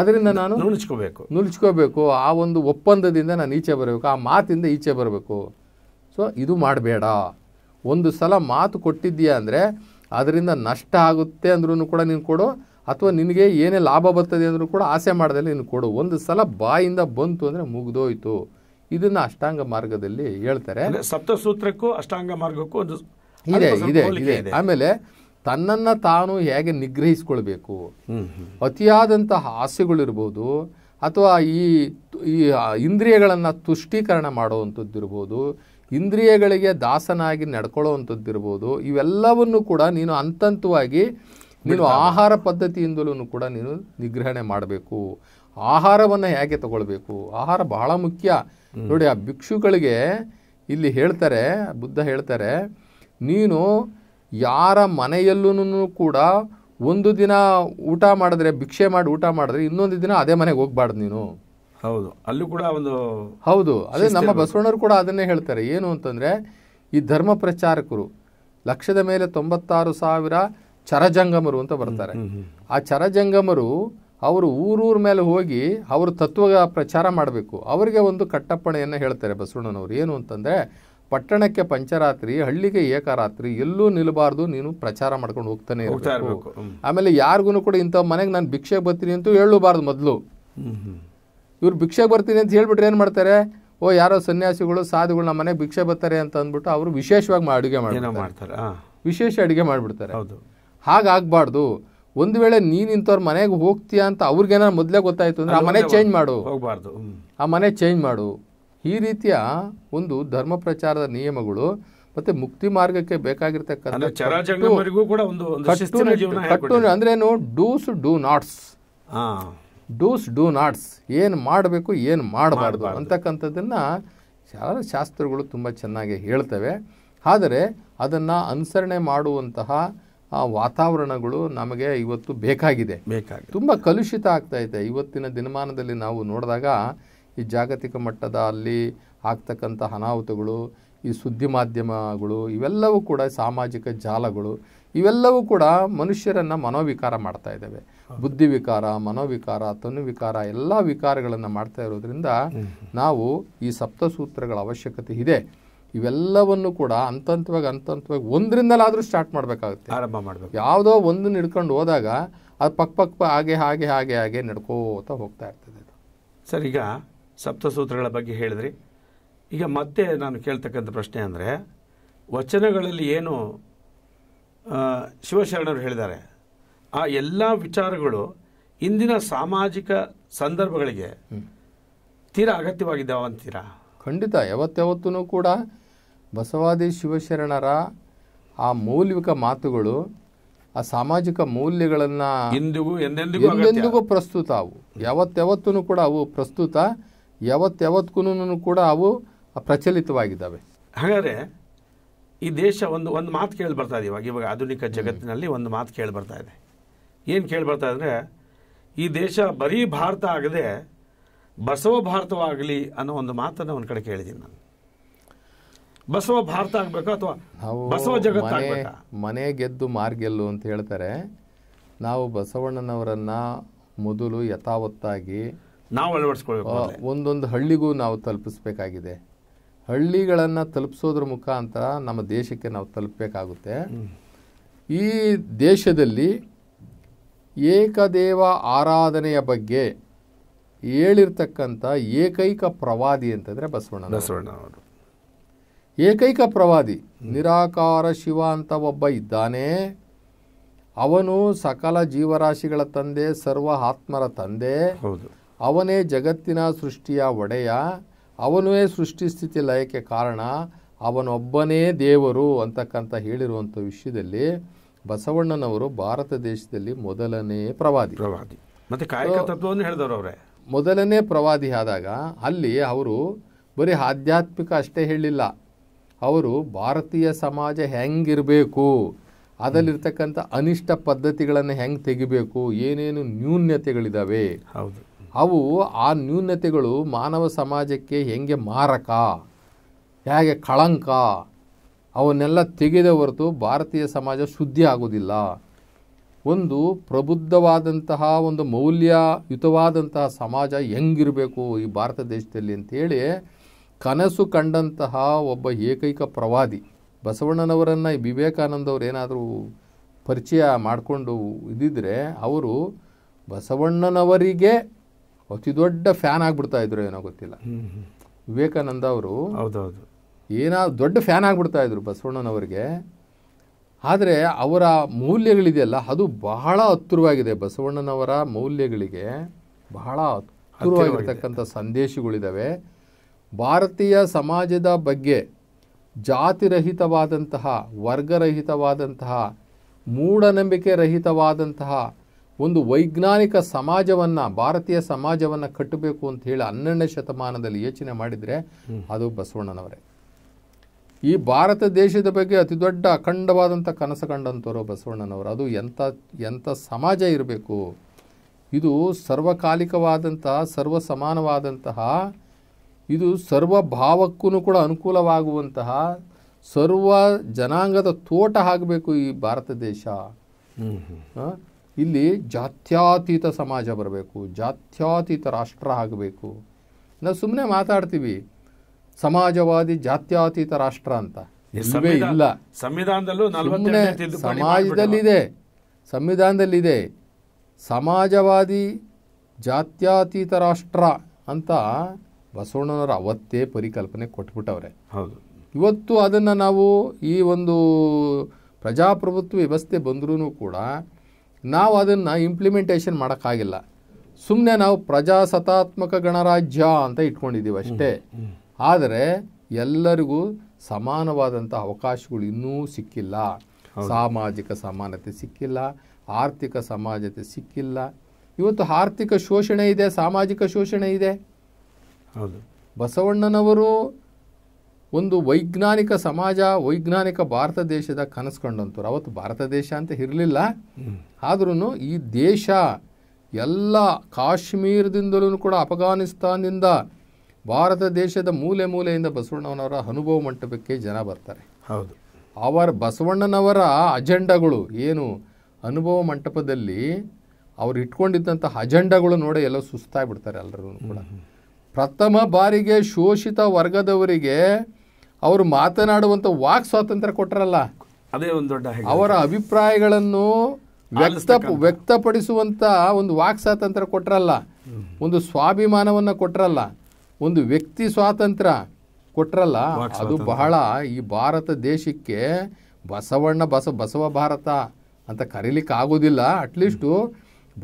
ಅದರಿಂದ ನಾನು ನುಲ್ಚ್ಕೋಬೇಕು ನುಲ್ಚ್ಕೋಬೇಕು ಆ ಒಂದು ಒಪ್ಪಂದದಿಂದ ನಾನು ಈಚೆ ಬರಬೇಕು ಆ ಮಾತಿಂದ ಈಚೆ ಬರಬೇಕು ಸೊ ಇದು ಮಾಡಬೇಡ ಒಂದು ಸಲ ಮಾತು ಕೊಟ್ಟಿದ್ದೀಯಾ ಅಂದರೆ ಅದರಿಂದ ನಷ್ಟ ಆಗುತ್ತೆ ಅಂದ್ರೂ ಕೂಡ ನೀನು ಕೊಡು ಅಥವಾ ನಿನಗೆ ಏನೇ ಲಾಭ ಬರ್ತದೆ ಅಂದರೂ ಕೂಡ ಆಸೆ ಮಾಡ್ದಲ್ಲಿ ನೀನು ಕೊಡು ಒಂದು ಸಲ ಬಾಯಿಂದ ಬಂತು ಅಂದರೆ ಮುಗಿದೋಯ್ತು ಇದನ್ನು ಅಷ್ಟಾಂಗ ಮಾರ್ಗದಲ್ಲಿ ಹೇಳ್ತಾರೆ ಸಪ್ತಸೂತ್ರಕ್ಕೂ ಅಷ್ಟಾಂಗ ಮಾರ್ಗಕ್ಕೂ ಒಂದು ಇದೆ ಇದೆ ಇದೆ ಆಮೇಲೆ ತನ್ನನ್ನು ತಾನು ಹೇಗೆ ನಿಗ್ರಹಿಸ್ಕೊಳ್ಬೇಕು ಅತಿಯಾದಂತಹ ಆಸೆಗಳಿರ್ಬೋದು ಅಥವಾ ಈ ಈ ಇಂದ್ರಿಯಗಳನ್ನು ತುಷ್ಟೀಕರಣ ಮಾಡುವಂಥದ್ದಿರ್ಬೋದು ಇಂದ್ರಿಯಗಳಿಗೆ ದಾಸನಾಗಿ ನಡ್ಕೊಳ್ಳೋ ಅಂಥದ್ದಿರ್ಬೋದು ಇವೆಲ್ಲವನ್ನು ಕೂಡ ನೀನು ಹಂತಂತವಾಗಿ ನೀನು ಆಹಾರ ಪದ್ಧತಿಯಿಂದಲೂ ಕೂಡ ನೀನು ನಿಗ್ರಹಣೆ ಮಾಡಬೇಕು ಆಹಾರವನ್ನು ಹೇಗೆ ತಗೊಳ್ಬೇಕು ಆಹಾರ ಬಹಳ ಮುಖ್ಯ ನೋಡಿ ಆ ಭಿಕ್ಷುಗಳಿಗೆ ಇಲ್ಲಿ ಹೇಳ್ತಾರೆ ಬುದ್ಧ ಹೇಳ್ತಾರೆ ನೀನು ಯಾರ ಮನೆಯಲ್ಲೂ ಕೂಡ ಒಂದು ದಿನ ಊಟ ಮಾಡಿದ್ರೆ ಭಿಕ್ಷೆ ಮಾಡಿ ಊಟ ಮಾಡಿದ್ರೆ ಇನ್ನೊಂದು ದಿನ ಅದೇ ಮನೆಗೆ ಹೋಗ್ಬಾರ್ದು ನೀನು ಹೌದು ಅಲ್ಲೂ ಕೂಡ ಒಂದು ಹೌದು ಅದೇ ನಮ್ಮ ಬಸವಣ್ಣರು ಕೂಡ ಅದನ್ನೇ ಹೇಳ್ತಾರೆ ಏನು ಅಂತಂದರೆ ಈ ಧರ್ಮ ಪ್ರಚಾರಕರು ಲಕ್ಷದ ಮೇಲೆ ತೊಂಬತ್ತಾರು ಸಾವಿರ ಚರಜಂಗಮರು ಅಂತ ಬರ್ತಾರೆ ಆ ಚರಜಂಗಮರು ಅವರು ಊರೂರ ಮೇಲೆ ಹೋಗಿ ಅವರು ತತ್ವ ಪ್ರಚಾರ ಮಾಡಬೇಕು ಅವರಿಗೆ ಒಂದು ಕಟ್ಟಪ್ಪಣೆಯನ್ನು ಹೇಳ್ತಾರೆ ಬಸವಣ್ಣನವರು ಏನು ಅಂತಂದರೆ ಪಟ್ಟಣಕ್ಕೆ ಪಂಚರಾತ್ರಿ ಹಳ್ಳಿಗೆ ಏಕರಾತ್ರಿ ಎಲ್ಲೂ ನಿಲ್ಲಬಾರ್ದು ನೀನು ಪ್ರಚಾರ ಮಾಡ್ಕೊಂಡು ಹೋಗ್ತಾನೆ ಇರಬೇಕು ಆಮೇಲೆ ಯಾರಿಗೂ ಕೂಡ ಇಂಥ ಮನೆಗೆ ನಾನು ಭಿಕ್ಷೆ ಬರ್ತೀನಿ ಅಂತೂ ಹೇಳಬಾರ್ದು ಮೊದಲು ಇವ್ರು ಭಿಕ್ಷೆಗೆ ಬರ್ತೀನಿ ಅಂತ ಹೇಳ್ಬಿಟ್ರೆ ಏನು ಮಾಡ್ತಾರೆ ಓ ಯಾರೋ ಸನ್ಯಾಸಿಗಳು ಸಾಧುಗಳು ನಮ್ಮ ಮನೆಗೆ ಭಿಕ್ಷೆ ಬರ್ತಾರೆ ಅಂತ ಅಂದ್ಬಿಟ್ಟು ಅವರು ವಿಶೇಷವಾಗಿ ಅಡುಗೆ ಮಾಡಿ ಮಾಡ್ತಾರೆ ವಿಶೇಷ ಅಡುಗೆ ಮಾಡಿಬಿಡ್ತಾರೆ ಹೌದು ಹಾಗಾಗಬಾರ್ದು ಒಂದು ವೇಳೆ ನೀನು ಇಂಥವ್ರ ಮನೆಗೆ ಹೋಗ್ತೀಯ ಅಂತ ಅವ್ರಿಗೇನಾರು ಮೊದಲೇ ಗೊತ್ತಾಯಿತು ಅಂದರೆ ಆ ಮನೆ ಚೇಂಜ್ ಮಾಡು ಹೋಗಬಾರ್ದು ಆ ಮನೆ ಚೇಂಜ್ ಮಾಡು ಈ ರೀತಿಯ ಒಂದು ಧರ್ಮ ಪ್ರಚಾರದ ನಿಯಮಗಳು ಮತ್ತು ಮುಕ್ತಿ ಮಾರ್ಗಕ್ಕೆ ಬೇಕಾಗಿರ್ತಕ್ಕಂಥ ಕಟ್ಟು ಅಂದ್ರೇನು dos do nots dos do nots ಏನು ಮಾಡಬೇಕು ಏನು ಮಾಡಬಾರ್ದು ಅಂತಕ್ಕಂಥದ್ದನ್ನು ಶಾಸ್ತ್ರಗಳು ತುಂಬ ಚೆನ್ನಾಗಿ ಹೇಳ್ತವೆ ಆದರೆ ಅದನ್ನು ಅನುಸರಣೆ ಮಾಡುವಂತಹ ಆ ವಾತಾವರಣಗಳು ನಮಗೆ ಇವತ್ತು ಬೇಕಾಗಿದೆ ಬೇಕಾಗಿದೆ ತುಂಬ ಕಲುಷಿತ ಆಗ್ತಾ ಇದೆ ಇವತ್ತಿನ ದಿನಮಾನದಲ್ಲಿ ನಾವು ನೋಡಿದಾಗ ಈ ಜಾಗತಿಕ ಮಟ್ಟದ ಅಲ್ಲಿ ಆಗ್ತಕ್ಕಂಥ ಅನಾಹುತಗಳು ಈ ಸುದ್ದಿ ಮಾಧ್ಯಮಗಳು ಇವೆಲ್ಲವೂ ಕೂಡ ಸಾಮಾಜಿಕ ಜಾಲಗಳು ಇವೆಲ್ಲವೂ ಕೂಡ ಮನುಷ್ಯರನ್ನು ಮನೋವಿಕಾರ ಮಾಡ್ತಾ ಇದ್ದಾವೆ ಬುದ್ಧಿವಿಕಾರ ಮನೋವಿಕಾರ ತನುವಿಕಾರ ಎಲ್ಲ ವಿಕಾರಗಳನ್ನು ಮಾಡ್ತಾ ಇರೋದ್ರಿಂದ ನಾವು ಈ ಸಪ್ತಸೂತ್ರಗಳ ಅವಶ್ಯಕತೆ ಇದೆ ಇವೆಲ್ಲವನ್ನು ಕೂಡ ಹಂತ ಹಂತವಾಗಿ ಹಂತ ಹಂತವಾಗಿ ಒಂದರಿಂದಲಾದರೂ ಸ್ಟಾರ್ಟ್ ಮಾಡಬೇಕಾಗುತ್ತೆ ಆರಂಭ ಮಾಡಬೇಕು ಯಾವುದೋ ಒಂದನ್ನು ಹಿಡ್ಕೊಂಡು ಹೋದಾಗ ಅದು ಪಕ್ಕ ಪಕ್ಕ ಹಾಗೆ ಹಾಗೆ ಹಾಗೆ ಹಾಗೆ ನಡ್ಕೋತಾ ಹೋಗ್ತಾ ಇರ್ತದೆ ಸರ್ ಈಗ ಸಪ್ತಸೂತ್ರಗಳ ಬಗ್ಗೆ ಹೇಳಿದ್ರಿ ಈಗ ಮತ್ತೆ ನಾನು ಕೇಳ್ತಕ್ಕಂಥ ಪ್ರಶ್ನೆ ಅಂದರೆ ವಚನಗಳಲ್ಲಿ ಏನು ಶಿವಶರಣರು ಹೇಳಿದ್ದಾರೆ ಆ ಎಲ್ಲ ವಿಚಾರಗಳು ಇಂದಿನ ಸಾಮಾಜಿಕ ಸಂದರ್ಭಗಳಿಗೆ ತೀರಾ ಅಗತ್ಯವಾಗಿದ್ದಾವಂತೀರಾ ಖಂಡಿತ ಯಾವತ್ತಾವತ್ತೂ ಕೂಡ ಬಸವಾದಿ ಶಿವಶರಣರ ಆ ಮೌಲ್ಯಿಕ ಮಾತುಗಳು ಆ ಸಾಮಾಜಿಕ ಮೌಲ್ಯಗಳನ್ನು ಎಂದಿಗೂ ಎಂದೆಂದಿಗೂ ಪ್ರಸ್ತುತ ಅವು ಯಾವತ್ತಾವತ್ತೂ ಕೂಡ ಅವು ಪ್ರಸ್ತುತ ಯಾವತ್ತಾವತ್ತೂ ಕೂಡ ಅವು ಪ್ರಚಲಿತವಾಗಿದ್ದಾವೆ ಹಾಗಾದರೆ ಈ ದೇಶ ಒಂದು ಒಂದು ಮಾತು ಕೇಳಿ ಬರ್ತಾ ಇದೆ ಇವಾಗ ಇವಾಗ ಆಧುನಿಕ ಜಗತ್ತಿನಲ್ಲಿ ಒಂದು ಮಾತು ಕೇಳಿ ಬರ್ತಾ ಇದೆ ಏನು ಕೇಳಿ ಬರ್ತಾ ಅಂದರೆ ಈ ದೇಶ ಬರೀ ಭಾರತ ಆಗದೆ ಬಸವ ಭಾರತವಾಗಲಿ ಅನ್ನೋ ಒಂದು ಮಾತನ್ನು ಒಂದು ಕಡೆ ಕೇಳಿದ್ದೀನಿ ನಾನು ಬಸವ ಭಾರತ ಆಗಬೇಕು ಅಥವಾ ಬಸವ ಜಗತ್ತು ಮನೆ ಗೆದ್ದು ಮಾರ್ಗೆಲ್ಲು ಅಂತ ಹೇಳ್ತಾರೆ ನಾವು ಬಸವಣ್ಣನವರನ್ನ ಮೊದಲು ಯಥಾವತ್ತಾಗಿ ನಾವು ಅಳವಡಿಸ್ಕೊಳ್ಬೇಕು ಒಂದೊಂದು ಹಳ್ಳಿಗೂ ನಾವು ತಲುಪಿಸ್ಬೇಕಾಗಿದೆ ಹಳ್ಳಿಗಳನ್ನು ತಲುಪಿಸೋದ್ರ ಮುಖಾಂತರ ನಮ್ಮ ದೇಶಕ್ಕೆ ನಾವು ತಲುಪಬೇಕಾಗುತ್ತೆ ಈ ದೇಶದಲ್ಲಿ ಏಕದೇವ ಆರಾಧನೆಯ ಬಗ್ಗೆ ಹೇಳಿರ್ತಕ್ಕಂಥ ಏಕೈಕ ಪ್ರವಾದಿ ಅಂತಂದರೆ ಬಸವಣ್ಣ ಬಸವಣ್ಣನವರು ಏಕೈಕ ಪ್ರವಾದಿ ನಿರಾಕಾರ ಶಿವ ಅಂತ ಒಬ್ಬ ಇದ್ದಾನೆ ಅವನು ಸಕಲ ಜೀವರಾಶಿಗಳ ತಂದೆ ಸರ್ವ ಆತ್ಮರ ತಂದೆ ಅವನೇ ಜಗತ್ತಿನ ಸೃಷ್ಟಿಯ ಒಡೆಯ ಅವನೇ ಸೃಷ್ಟಿ ಸ್ಥಿತಿ ಲಯಕ್ಕೆ ಕಾರಣ ಅವನೊಬ್ಬನೇ ದೇವರು ಅಂತಕ್ಕಂಥ ಹೇಳಿರುವಂಥ ವಿಷಯದಲ್ಲಿ ಬಸವಣ್ಣನವರು ಭಾರತ ದೇಶದಲ್ಲಿ ಮೊದಲನೇ ಪ್ರವಾದಿ ಪ್ರವಾದಿ ಮತ್ತೆ ಕಾಯಕ ತತ್ವವನ್ನು ಹೇಳಿದವರು ಅವರೇ ಮೊದಲನೇ ಪ್ರವಾದಿ ಆದಾಗ ಅಲ್ಲಿ ಅವರು ಬರೀ ಆಧ್ಯಾತ್ಮಿಕ ಅಷ್ಟೇ ಹೇಳಿಲ್ಲ ಅವರು ಭಾರತೀಯ ಸಮಾಜ ಹೆಂಗಿರಬೇಕು ಅದರಲ್ಲಿರ್ತಕ್ಕಂಥ ಅನಿಷ್ಟ ಪದ್ಧತಿಗಳನ್ನು ಹೆಂಗೆ ತೆಗಿಬೇಕು ಏನೇನು ನ್ಯೂನ್ಯತೆಗಳಿದ್ದಾವೆ ಹೌದು ಅವು ಆ ನ್ಯೂನ್ಯತೆಗಳು ಮಾನವ ಸಮಾಜಕ್ಕೆ ಹೆಂಗೆ ಮಾರಕ ಹೇಗೆ ಕಳಂಕ ಅವನ್ನೆಲ್ಲ ತೆಗೆದ ಹೊರತು ಭಾರತೀಯ ಸಮಾಜ ಶುದ್ಧಿ ಆಗೋದಿಲ್ಲ ಒಂದು ಪ್ರಬುದ್ಧವಾದಂತಹ ಒಂದು ಮೌಲ್ಯಯುತವಾದಂತಹ ಸಮಾಜ ಹೆಂಗಿರಬೇಕು ಈ ಭಾರತ ದೇಶದಲ್ಲಿ ಅಂಥೇಳಿ ಕನಸು ಕಂಡಂತಹ ಒಬ್ಬ ಏಕೈಕ ಪ್ರವಾದಿ ಬಸವಣ್ಣನವರನ್ನು ವಿವೇಕಾನಂದವ್ರು ಏನಾದರೂ ಪರಿಚಯ ಮಾಡಿಕೊಂಡು ಇದ್ದಿದ್ರೆ ಅವರು ಬಸವಣ್ಣನವರಿಗೆ ಅತಿ ದೊಡ್ಡ ಫ್ಯಾನ್ ಆಗಿಬಿಡ್ತಾ ಇದ್ರು ಏನೋ ಗೊತ್ತಿಲ್ಲ ವಿವೇಕಾನಂದ ಅವರು ಹೌದೌದು ಏನಾದ್ರು ದೊಡ್ಡ ಫ್ಯಾನ್ ಆಗಿಬಿಡ್ತಾ ಇದ್ರು ಬಸವಣ್ಣನವರಿಗೆ ಆದರೆ ಅವರ ಮೌಲ್ಯಗಳಿದೆಯಲ್ಲ ಅದು ಬಹಳ ಹತ್ತಿರವಾಗಿದೆ ಬಸವಣ್ಣನವರ ಮೌಲ್ಯಗಳಿಗೆ ಬಹಳ ಹತ್ತಿರವಾಗಿರ್ತಕ್ಕಂಥ ಸಂದೇಶಗಳಿದ್ದಾವೆ ಭಾರತೀಯ ಸಮಾಜದ ಬಗ್ಗೆ ಜಾತಿರಹಿತವಾದಂತಹ ವರ್ಗರಹಿತವಾದಂತಹ ಮೂಢನಂಬಿಕೆ ರಹಿತವಾದಂತಹ ಒಂದು ವೈಜ್ಞಾನಿಕ ಸಮಾಜವನ್ನು ಭಾರತೀಯ ಸಮಾಜವನ್ನು ಕಟ್ಟಬೇಕು ಅಂತ ಹೇಳಿ ಹನ್ನೆರಡನೇ ಶತಮಾನದಲ್ಲಿ ಯೋಚನೆ ಮಾಡಿದರೆ ಅದು ಬಸವಣ್ಣನವರೇ ಈ ಭಾರತ ದೇಶದ ಬಗ್ಗೆ ಅತಿ ದೊಡ್ಡ ಅಖಂಡವಾದಂಥ ಕನಸು ಕಂಡಂಥವರು ಬಸವಣ್ಣನವರು ಅದು ಎಂಥ ಎಂಥ ಸಮಾಜ ಇರಬೇಕು ಇದು ಸರ್ವಕಾಲಿಕವಾದಂತಹ ಸರ್ವ ಸಮಾನವಾದಂತಹ ಇದು ಸರ್ವ ಭಾವಕ್ಕೂ ಕೂಡ ಅನುಕೂಲವಾಗುವಂತಹ ಸರ್ವ ಜನಾಂಗದ ತೋಟ ಆಗಬೇಕು ಈ ಭಾರತ ದೇಶ ಇಲ್ಲಿ ಜಾತ್ಯಾತೀತ ಸಮಾಜ ಬರಬೇಕು ಜಾತ್ಯಾತೀತ ರಾಷ್ಟ್ರ ಆಗಬೇಕು ನಾವು ಸುಮ್ಮನೆ ಮಾತಾಡ್ತೀವಿ ಸಮಾಜವಾದಿ ಜಾತ್ಯಾತೀತ ರಾಷ್ಟ್ರ ಅಂತ ಎಲ್ಲವೇ ಇಲ್ಲ ಸಂವಿಧಾನದಲ್ಲೂ ಸಮಾಜದಲ್ಲಿದೆ ಸಂವಿಧಾನದಲ್ಲಿದೆ ಸಮಾಜವಾದಿ ಜಾತ್ಯಾತೀತ ರಾಷ್ಟ್ರ ಅಂತ ಬಸವಣ್ಣನವರು ಅವತ್ತೇ ಪರಿಕಲ್ಪನೆ ಕೊಟ್ಬಿಟ್ಟವ್ರೆ ಹೌದು ಇವತ್ತು ಅದನ್ನು ನಾವು ಈ ಒಂದು ಪ್ರಜಾಪ್ರಭುತ್ವ ವ್ಯವಸ್ಥೆ ಬಂದರೂ ಕೂಡ ನಾವು ಅದನ್ನು ಇಂಪ್ಲಿಮೆಂಟೇಷನ್ ಮಾಡೋಕ್ಕಾಗಿಲ್ಲ ಸುಮ್ಮನೆ ನಾವು ಪ್ರಜಾಸತಾತ್ಮಕ ಗಣರಾಜ್ಯ ಅಂತ ಇಟ್ಕೊಂಡಿದ್ದೀವಿ ಅಷ್ಟೇ ಆದರೆ ಎಲ್ಲರಿಗೂ ಸಮಾನವಾದಂಥ ಅವಕಾಶಗಳು ಇನ್ನೂ ಸಿಕ್ಕಿಲ್ಲ ಸಾಮಾಜಿಕ ಸಮಾನತೆ ಸಿಕ್ಕಿಲ್ಲ ಆರ್ಥಿಕ ಸಮಾಜತೆ ಸಿಕ್ಕಿಲ್ಲ ಇವತ್ತು ಆರ್ಥಿಕ ಶೋಷಣೆ ಇದೆ ಸಾಮಾಜಿಕ ಶೋಷಣೆ ಇದೆ ಹೌದು ಬಸವಣ್ಣನವರು ಒಂದು ವೈಜ್ಞಾನಿಕ ಸಮಾಜ ವೈಜ್ಞಾನಿಕ ಭಾರತ ದೇಶದ ಕನಸು ಅವತ್ತು ಭಾರತ ದೇಶ ಅಂತ ಇರಲಿಲ್ಲ ಆದ್ರೂ ಈ ದೇಶ ಎಲ್ಲ ಕಾಶ್ಮೀರದಿಂದಲೂ ಕೂಡ ಅಫ್ಘಾನಿಸ್ತಾನದಿಂದ ಭಾರತ ದೇಶದ ಮೂಲೆ ಮೂಲೆಯಿಂದ ಬಸವಣ್ಣನವರ ಅನುಭವ ಮಂಟಪಕ್ಕೆ ಜನ ಬರ್ತಾರೆ ಹೌದು ಅವರ ಬಸವಣ್ಣನವರ ಅಜೆಂಡಾಗಳು ಏನು ಅನುಭವ ಮಂಟಪದಲ್ಲಿ ಅವರು ಇಟ್ಕೊಂಡಿದ್ದಂಥ ಅಜೆಂಡಾಗಳು ನೋಡಿ ಎಲ್ಲ ಸುಸ್ತಾಗ್ಬಿಡ್ತಾರೆ ಎಲ್ಲರೂ ಕೂಡ ಪ್ರಥಮ ಬಾರಿಗೆ ಶೋಷಿತ ವರ್ಗದವರಿಗೆ ಅವರು ಮಾತನಾಡುವಂಥ ವಾಕ್ ಸ್ವಾತಂತ್ರ್ಯ ಕೊಟ್ಟರಲ್ಲ ಅದೇ ಒಂದು ದೊಡ್ಡ ಅವರ ಅಭಿಪ್ರಾಯಗಳನ್ನು ವ್ಯಕ್ತ ವ್ಯಕ್ತಪಡಿಸುವಂಥ ಒಂದು ವಾಕ್ ಸ್ವಾತಂತ್ರ್ಯ ಕೊಟ್ಟರಲ್ಲ ಒಂದು ಸ್ವಾಭಿಮಾನವನ್ನು ಕೊಟ್ಟರಲ್ಲ ಒಂದು ವ್ಯಕ್ತಿ ಸ್ವಾತಂತ್ರ್ಯ ಕೊಟ್ರಲ್ಲ ಅದು ಬಹಳ ಈ ಭಾರತ ದೇಶಕ್ಕೆ ಬಸವಣ್ಣ ಬಸ ಬಸವ ಭಾರತ ಅಂತ ಕರೀಲಿಕ್ಕೆ ಆಗೋದಿಲ್ಲ ಅಟ್ಲೀಸ್ಟು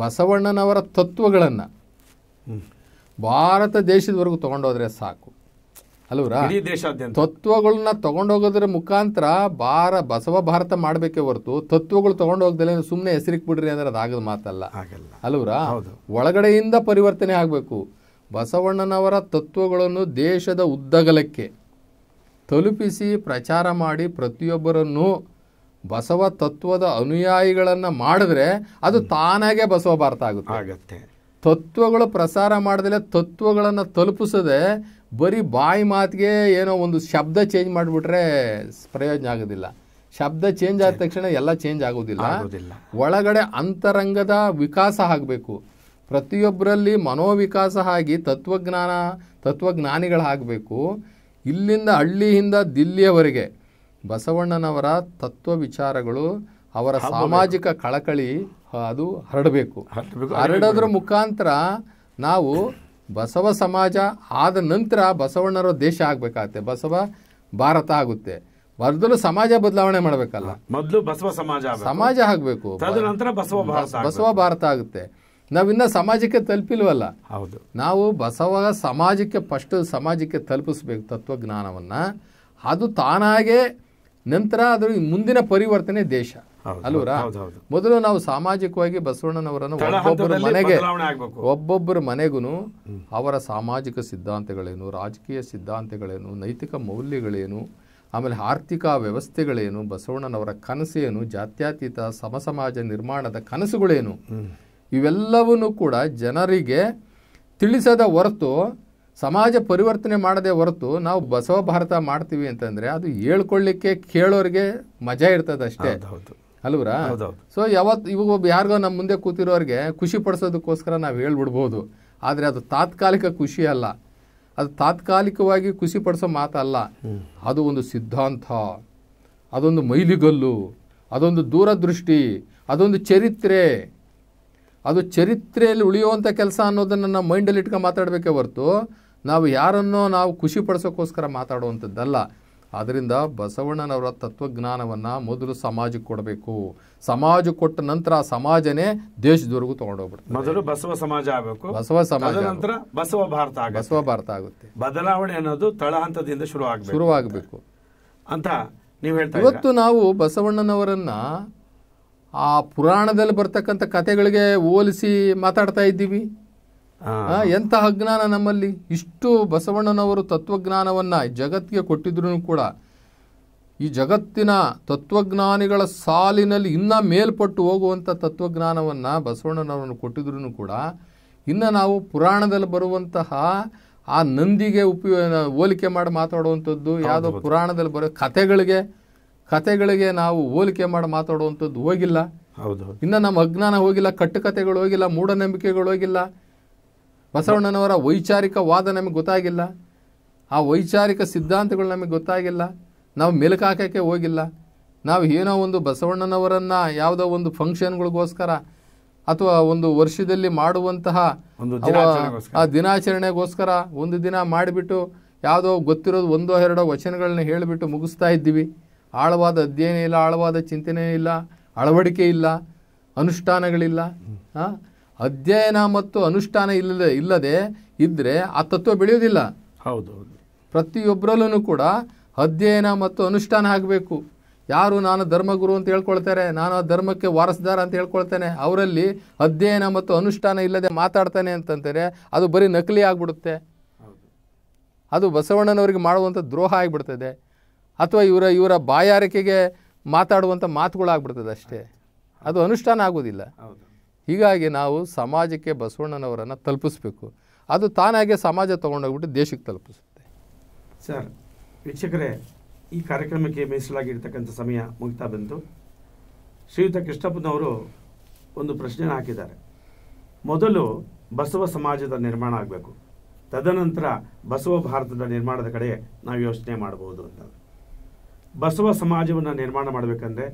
ಬಸವಣ್ಣನವರ ತತ್ವಗಳನ್ನು ಭಾರತ ದೇಶದವರೆಗೂ ತೊಗೊಂಡೋದ್ರೆ ಸಾಕು ಅಲ್ವರ ತತ್ವಗಳನ್ನ ತಗೊಂಡೋಗೋದ್ರ ಮುಖಾಂತರ ಭಾರ ಬಸವ ಭಾರತ ಮಾಡಬೇಕೇ ಹೊರತು ತತ್ವಗಳು ಹೋಗ್ದಲೇ ಸುಮ್ಮನೆ ಹೆಸರಿಗೆ ಬಿಡ್ರಿ ಅಂದ್ರೆ ಅದಾಗದ ಮಾತಲ್ಲ ಅಲ್ವರ ಒಳಗಡೆಯಿಂದ ಪರಿವರ್ತನೆ ಆಗಬೇಕು ಬಸವಣ್ಣನವರ ತತ್ವಗಳನ್ನು ದೇಶದ ಉದ್ದಗಲಕ್ಕೆ ತಲುಪಿಸಿ ಪ್ರಚಾರ ಮಾಡಿ ಪ್ರತಿಯೊಬ್ಬರನ್ನು ಬಸವ ತತ್ವದ ಅನುಯಾಯಿಗಳನ್ನು ಮಾಡಿದ್ರೆ ಅದು ತಾನಾಗೆ ಬಸವ ಭಾರತ ಆಗುತ್ತೆ ಆಗುತ್ತೆ ತತ್ವಗಳು ಪ್ರಸಾರ ಮಾಡಿದ್ರೆ ತತ್ವಗಳನ್ನು ತಲುಪಿಸದೆ ಬರೀ ಬಾಯಿ ಮಾತಿಗೆ ಏನೋ ಒಂದು ಶಬ್ದ ಚೇಂಜ್ ಮಾಡಿಬಿಟ್ರೆ ಪ್ರಯೋಜನ ಆಗೋದಿಲ್ಲ ಶಬ್ದ ಚೇಂಜ್ ಆದ ತಕ್ಷಣ ಎಲ್ಲ ಚೇಂಜ್ ಆಗೋದಿಲ್ಲ ಒಳಗಡೆ ಅಂತರಂಗದ ವಿಕಾಸ ಆಗಬೇಕು ಪ್ರತಿಯೊಬ್ಬರಲ್ಲಿ ಮನೋವಿಕಾಸ ಆಗಿ ತತ್ವಜ್ಞಾನ ತತ್ವಜ್ಞಾನಿಗಳಾಗಬೇಕು ಇಲ್ಲಿಂದ ಹಳ್ಳಿಯಿಂದ ದಿಲ್ಲಿಯವರೆಗೆ ಬಸವಣ್ಣನವರ ತತ್ವ ವಿಚಾರಗಳು ಅವರ ಸಾಮಾಜಿಕ ಕಳಕಳಿ ಅದು ಹರಡಬೇಕು ಹರಡೋದ್ರ ಮುಖಾಂತರ ನಾವು ಬಸವ ಸಮಾಜ ಆದ ನಂತರ ಬಸವಣ್ಣರ ದೇಶ ಆಗಬೇಕಾಗತ್ತೆ ಬಸವ ಭಾರತ ಆಗುತ್ತೆ ಮೊದಲು ಸಮಾಜ ಬದಲಾವಣೆ ಮಾಡಬೇಕಲ್ಲ ಮೊದಲು ಬಸವ ಸಮಾಜ ಸಮಾಜ ಆಗಬೇಕು ಬಸವ ಭಾರತ ಆಗುತ್ತೆ ನಾವಿನ್ನ ಸಮಾಜಕ್ಕೆ ತಲುಪಿಲ್ವಲ್ಲ ಹೌದು ನಾವು ಬಸವ ಸಮಾಜಕ್ಕೆ ಫಸ್ಟ್ ಸಮಾಜಕ್ಕೆ ತಲುಪಿಸ್ಬೇಕು ತತ್ವಜ್ಞಾನವನ್ನು ಅದು ತಾನಾಗೆ ನಂತರ ಅದರ ಮುಂದಿನ ಪರಿವರ್ತನೆ ದೇಶ ಅಲ್ವರ ಮೊದಲು ನಾವು ಸಾಮಾಜಿಕವಾಗಿ ಬಸವಣ್ಣನವರನ್ನು ಒಬ್ಬೊಬ್ಬರ ಮನೆಗೆ ಒಬ್ಬೊಬ್ಬರ ಮನೆಗೂ ಅವರ ಸಾಮಾಜಿಕ ಸಿದ್ಧಾಂತಗಳೇನು ರಾಜಕೀಯ ಸಿದ್ಧಾಂತಗಳೇನು ನೈತಿಕ ಮೌಲ್ಯಗಳೇನು ಆಮೇಲೆ ಆರ್ಥಿಕ ವ್ಯವಸ್ಥೆಗಳೇನು ಬಸವಣ್ಣನವರ ಕನಸೇನು ಜಾತ್ಯಾತೀತ ಸಮಸಮಾಜ ನಿರ್ಮಾಣದ ಕನಸುಗಳೇನು ಇವೆಲ್ಲವನ್ನೂ ಕೂಡ ಜನರಿಗೆ ತಿಳಿಸದ ಹೊರತು ಸಮಾಜ ಪರಿವರ್ತನೆ ಮಾಡದೆ ಹೊರತು ನಾವು ಬಸವ ಭಾರತ ಮಾಡ್ತೀವಿ ಅಂತಂದರೆ ಅದು ಹೇಳ್ಕೊಳ್ಳಿಕ್ಕೆ ಕೇಳೋರಿಗೆ ಮಜಾ ಇರ್ತದೆ ಅಷ್ಟೇ ಸೊ ಯಾವತ್ತು ಇವು ಒಬ್ಬ ಯಾರಿಗೋ ನಮ್ಮ ಮುಂದೆ ಕೂತಿರೋರಿಗೆ ಖುಷಿ ಪಡಿಸೋದಕ್ಕೋಸ್ಕರ ನಾವು ಹೇಳ್ಬಿಡ್ಬೋದು ಆದರೆ ಅದು ತಾತ್ಕಾಲಿಕ ಖುಷಿ ಅಲ್ಲ ಅದು ತಾತ್ಕಾಲಿಕವಾಗಿ ಖುಷಿ ಪಡಿಸೋ ಮಾತಲ್ಲ ಅದು ಒಂದು ಸಿದ್ಧಾಂತ ಅದೊಂದು ಮೈಲಿಗಲ್ಲು ಅದೊಂದು ದೂರದೃಷ್ಟಿ ಅದೊಂದು ಚರಿತ್ರೆ ಅದು ಚರಿತ್ರೆಯಲ್ಲಿ ಉಳಿಯುವಂಥ ಕೆಲಸ ಅನ್ನೋದನ್ನು ನಮ್ಮ ಮೈಂಡಲ್ಲಿ ಇಟ್ಕೊಂಡು ಮಾತಾಡಬೇಕೆ ಹೊರತು ನಾವು ಯಾರನ್ನೋ ನಾವು ಖುಷಿ ಪಡಿಸೋಕ್ಕೋಸ್ಕರ ಮಾತಾಡುವಂಥದ್ದಲ್ಲ ಆದ್ದರಿಂದ ಬಸವಣ್ಣನವರ ತತ್ವಜ್ಞಾನವನ್ನು ಮೊದಲು ಸಮಾಜಕ್ಕೆ ಕೊಡಬೇಕು ಸಮಾಜ ಕೊಟ್ಟ ನಂತರ ಆ ಸಮಾಜನೇ ದೇಶದವರೆಗೂ ತಗೊಂಡೋಗ್ಬಿಡ್ತದೆ ಮೊದಲು ಬಸವ ಸಮಾಜ ಆಗಬೇಕು ಬಸವ ಸಮಾಜ ನಂತರ ಬಸವ ಭಾರತ ಬಸವ ಭಾರತ ಆಗುತ್ತೆ ಬದಲಾವಣೆ ಅನ್ನೋದು ತಳ ಹಂತದಿಂದ ಶುರು ಶುರುವಾಗಬೇಕು ಅಂತ ನೀವು ಹೇಳ್ತಾ ಇವತ್ತು ನಾವು ಬಸವಣ್ಣನವರನ್ನ ಆ ಪುರಾಣದಲ್ಲಿ ಬರ್ತಕ್ಕಂಥ ಕಥೆಗಳಿಗೆ ಹೋಲಿಸಿ ಮಾತಾಡ್ತಾ ಇದ್ದೀವಿ ಎಂತಹ ಅಜ್ಞಾನ ನಮ್ಮಲ್ಲಿ ಇಷ್ಟು ಬಸವಣ್ಣನವರು ತತ್ವಜ್ಞಾನವನ್ನು ಜಗತ್ತಿಗೆ ಕೊಟ್ಟಿದ್ರೂ ಕೂಡ ಈ ಜಗತ್ತಿನ ತತ್ವಜ್ಞಾನಿಗಳ ಸಾಲಿನಲ್ಲಿ ಇನ್ನೂ ಮೇಲ್ಪಟ್ಟು ಹೋಗುವಂಥ ತತ್ವಜ್ಞಾನವನ್ನು ಬಸವಣ್ಣನವರನ್ನು ಕೊಟ್ಟಿದ್ರೂ ಕೂಡ ಇನ್ನು ನಾವು ಪುರಾಣದಲ್ಲಿ ಬರುವಂತಹ ಆ ನಂದಿಗೆ ಉಪಯೋ ಹೋಲಿಕೆ ಮಾಡಿ ಮಾತಾಡುವಂಥದ್ದು ಯಾವುದೋ ಪುರಾಣದಲ್ಲಿ ಬರೋ ಕಥೆಗಳಿಗೆ ಕತೆಗಳಿಗೆ ನಾವು ಹೋಲಿಕೆ ಮಾಡಿ ಮಾತಾಡುವಂಥದ್ದು ಹೋಗಿಲ್ಲ ಹೌದು ಇನ್ನು ನಮ್ಮ ಅಜ್ಞಾನ ಹೋಗಿಲ್ಲ ಕಟ್ಟು ಕತೆಗಳು ಹೋಗಿಲ್ಲ ಮೂಢನಂಬಿಕೆಗಳು ಹೋಗಿಲ್ಲ ಬಸವಣ್ಣನವರ ವೈಚಾರಿಕ ವಾದ ನಮಗೆ ಗೊತ್ತಾಗಿಲ್ಲ ಆ ವೈಚಾರಿಕ ಸಿದ್ಧಾಂತಗಳು ನಮಗೆ ಗೊತ್ತಾಗಿಲ್ಲ ನಾವು ಮೆಲುಕಾಕಕ್ಕೆ ಹೋಗಿಲ್ಲ ನಾವು ಏನೋ ಒಂದು ಬಸವಣ್ಣನವರನ್ನು ಯಾವುದೋ ಒಂದು ಫಂಕ್ಷನ್ಗಳಿಗೋಸ್ಕರ ಅಥವಾ ಒಂದು ವರ್ಷದಲ್ಲಿ ಮಾಡುವಂತಹ ಆ ದಿನಾಚರಣೆಗೋಸ್ಕರ ಒಂದು ದಿನ ಮಾಡಿಬಿಟ್ಟು ಯಾವುದೋ ಗೊತ್ತಿರೋದು ಒಂದೋ ಎರಡೋ ವಚನಗಳನ್ನ ಹೇಳಿಬಿಟ್ಟು ಮುಗಿಸ್ತಾ ಇದ್ದೀವಿ ಆಳವಾದ ಅಧ್ಯಯನ ಇಲ್ಲ ಆಳವಾದ ಚಿಂತನೆ ಇಲ್ಲ ಅಳವಡಿಕೆ ಇಲ್ಲ ಅನುಷ್ಠಾನಗಳಿಲ್ಲ ಅಧ್ಯಯನ ಮತ್ತು ಅನುಷ್ಠಾನ ಇಲ್ಲದೆ ಇಲ್ಲದೆ ಇದ್ದರೆ ಆ ತತ್ವ ಬೆಳೆಯೋದಿಲ್ಲ ಹೌದು ಪ್ರತಿಯೊಬ್ಬರಲ್ಲೂ ಕೂಡ ಅಧ್ಯಯನ ಮತ್ತು ಅನುಷ್ಠಾನ ಆಗಬೇಕು ಯಾರು ನಾನು ಧರ್ಮಗುರು ಅಂತ ಹೇಳ್ಕೊಳ್ತಾರೆ ನಾನು ಆ ಧರ್ಮಕ್ಕೆ ವಾರಸದಾರ ಅಂತ ಹೇಳ್ಕೊಳ್ತೇನೆ ಅವರಲ್ಲಿ ಅಧ್ಯಯನ ಮತ್ತು ಅನುಷ್ಠಾನ ಇಲ್ಲದೆ ಮಾತಾಡ್ತಾನೆ ಅಂತಂದರೆ ಅದು ಬರೀ ನಕಲಿ ಆಗಿಬಿಡುತ್ತೆ ಅದು ಬಸವಣ್ಣನವರಿಗೆ ಮಾಡುವಂಥ ದ್ರೋಹ ಆಗಿಬಿಡ್ತದೆ ಅಥವಾ ಇವರ ಇವರ ಬಾಯಾರಿಕೆಗೆ ಮಾತಾಡುವಂಥ ಮಾತುಗಳಾಗ್ಬಿಡ್ತದೆ ಅಷ್ಟೇ ಅದು ಅನುಷ್ಠಾನ ಆಗೋದಿಲ್ಲ ಹೀಗಾಗಿ ನಾವು ಸಮಾಜಕ್ಕೆ ಬಸವಣ್ಣನವರನ್ನು ತಲುಪಿಸ್ಬೇಕು ಅದು ತಾನಾಗೆ ಸಮಾಜ ತೊಗೊಂಡೋಗ್ಬಿಟ್ಟು ದೇಶಕ್ಕೆ ತಲುಪಿಸುತ್ತೆ ಸರ್ ವೀಕ್ಷಕರೇ ಈ ಕಾರ್ಯಕ್ರಮಕ್ಕೆ ಮೀಸಲಾಗಿರ್ತಕ್ಕಂಥ ಸಮಯ ಮುಗಿತಾ ಬಂತು ಶ್ರೀಯುತ ಕೃಷ್ಣಪ್ಪನವರು ಒಂದು ಪ್ರಶ್ನೆ ಹಾಕಿದ್ದಾರೆ ಮೊದಲು ಬಸವ ಸಮಾಜದ ನಿರ್ಮಾಣ ಆಗಬೇಕು ತದನಂತರ ಬಸವ ಭಾರತದ ನಿರ್ಮಾಣದ ಕಡೆ ನಾವು ಯೋಚನೆ ಮಾಡಬಹುದು ಅಂತ ಬಸವ ಸಮಾಜವನ್ನು ನಿರ್ಮಾಣ ಮಾಡಬೇಕಂದ್ರೆ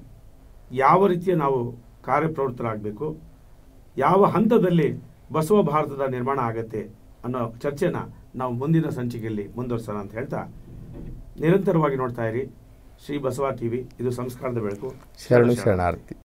ಯಾವ ರೀತಿಯ ನಾವು ಕಾರ್ಯಪ್ರವೃತ್ತರಾಗಬೇಕು ಯಾವ ಹಂತದಲ್ಲಿ ಬಸವ ಭಾರತದ ನಿರ್ಮಾಣ ಆಗತ್ತೆ ಅನ್ನೋ ಚರ್ಚೆನ ನಾವು ಮುಂದಿನ ಸಂಚಿಕೆಯಲ್ಲಿ ಮುಂದುವರಿಸೋಣ ಅಂತ ಹೇಳ್ತಾ ನಿರಂತರವಾಗಿ ನೋಡ್ತಾ ಇರಿ ಶ್ರೀ ಬಸವ ಟಿವಿ ಇದು ಸಂಸ್ಕಾರದ ಬೆಳಕು ಶರಣು ಶರಣಾರ್ಥಿ